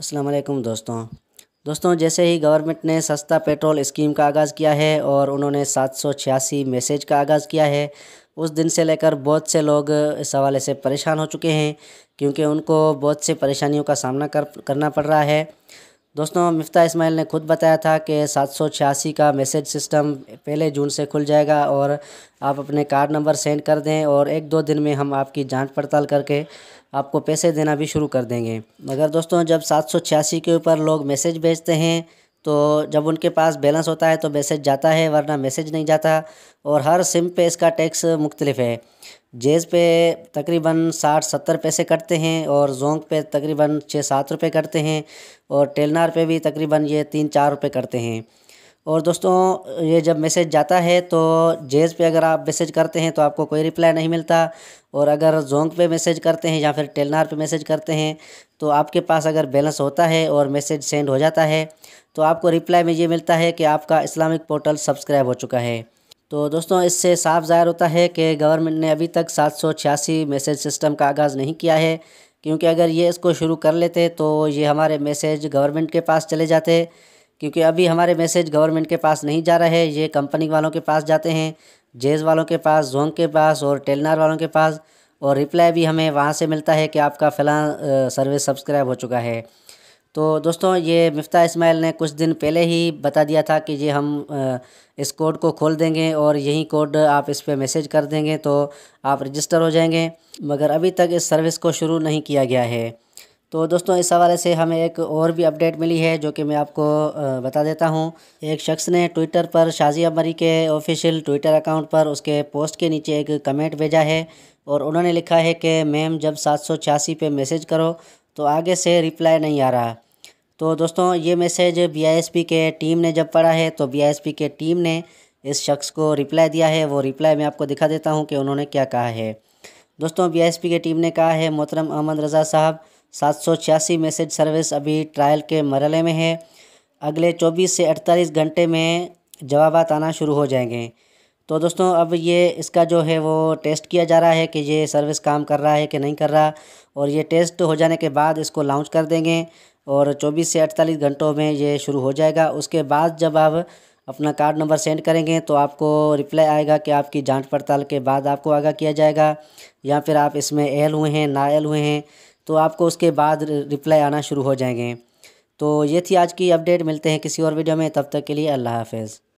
असलकम दोस्तों दोस्तों जैसे ही गवर्नमेंट ने सस्ता पेट्रोल स्कीम का आगाज़ किया है और उन्होंने सात सौ छियासी मैसेज का आगाज़ किया है उस दिन से लेकर बहुत से लोग इस हवाले से परेशान हो चुके हैं क्योंकि उनको बहुत से परेशानियों का सामना कर करना पड़ रहा है दोस्तों मफ्ता इसमाइल ने खुद बताया था कि सात सौ छियासी का मैसेज सिस्टम पहले जून से खुल जाएगा और आप अपने कार्ड नंबर सेंड कर दें और एक दो दिन में हम आपकी जांच पड़ताल करके आपको पैसे देना भी शुरू कर देंगे मगर दोस्तों जब सात सौ छियासी के ऊपर लोग मैसेज भेजते हैं तो जब उनके पास बैलेंस होता है तो मैसेज जाता है वरना मैसेज नहीं जाता और हर सिम पे इसका टैक्स मुख्तलिफ है जेज़ पे तकरीबन साठ सत्तर पैसे कटते हैं और जोंग पे तकरीबन छः सात रुपये कटते हैं और टेलनार पे भी तकरीबन ये तीन चार रुपये करते हैं और दोस्तों ये जब मैसेज जाता है तो जेज़ पे अगर आप मैसेज करते हैं तो आपको कोई रिप्लाई नहीं मिलता और अगर जोंग पे मैसेज करते हैं या फिर टेलनार पे मैसेज करते हैं तो आपके पास अगर बैलेंस होता है और मैसेज सेंड हो जाता है तो आपको रिप्लाई में ये मिलता है कि आपका इस्लामिक पोर्टल सब्सक्राइब हो चुका है तो दोस्तों इससे साफ जाहिर होता है कि गवर्नमेंट ने अभी तक सात मैसेज सिस्टम का आगाज़ नहीं किया है क्योंकि अगर ये इसको शुरू कर लेते तो ये हमारे मैसेज गवर्नमेंट के पास चले जाते क्योंकि अभी हमारे मैसेज गवर्नमेंट के पास नहीं जा रहे ये कंपनी वालों के पास जाते हैं जेज वालों के पास जोंग के पास और टेलनार वालों के पास और रिप्लाई भी हमें वहाँ से मिलता है कि आपका फ़लाँ सर्विस सब्सक्राइब हो चुका है तो दोस्तों ये मफ्ता इस्माइल ने कुछ दिन पहले ही बता दिया था कि ये हम इस कोड को खोल देंगे और यही कोड आप इस पर मैसेज कर देंगे तो आप रजिस्टर हो जाएंगे मगर अभी तक इस सर्विस को शुरू नहीं किया गया है तो दोस्तों इस हवाले से हमें एक और भी अपडेट मिली है जो कि मैं आपको बता देता हूं एक शख्स ने ट्विटर पर शाजिया मरी के ऑफिशियल ट्विटर अकाउंट पर उसके पोस्ट के नीचे एक कमेंट भेजा है और उन्होंने लिखा है कि मैम जब सात सौ छियासी पे मैसेज करो तो आगे से रिप्लाई नहीं आ रहा तो दोस्तों ये मैसेज बी के टीम ने जब पढ़ा है तो बी के टीम ने इस शख्स को रिप्लाई दिया है वो रिप्लाई मैं आपको दिखा देता हूँ कि उन्होंने क्या कहा है दोस्तों बी के टीम ने कहा है मोहतरम अहमद रज़ा साहब सात सौ छियासी मैसेज सर्विस अभी ट्रायल के मरले में है अगले चौबीस से अड़तालीस घंटे में जवाब आना शुरू हो जाएंगे तो दोस्तों अब ये इसका जो है वो टेस्ट किया जा रहा है कि ये सर्विस काम कर रहा है कि नहीं कर रहा और ये टेस्ट हो जाने के बाद इसको लॉन्च कर देंगे और 24 से 48 घंटों में ये शुरू हो जाएगा उसके बाद जब आप अपना कार्ड नंबर सेंड करेंगे तो आपको रिप्लाई आएगा कि आपकी जांच पड़ताल के बाद आपको आगा किया जाएगा या फिर आप इसमें एल हुए हैं ना एल हुए हैं तो आपको उसके बाद रिप्लाई आना शुरू हो जाएंगे तो ये थी आज की अपडेट मिलते हैं किसी और वीडियो में तब तक के लिए अल्लाह हाफिज़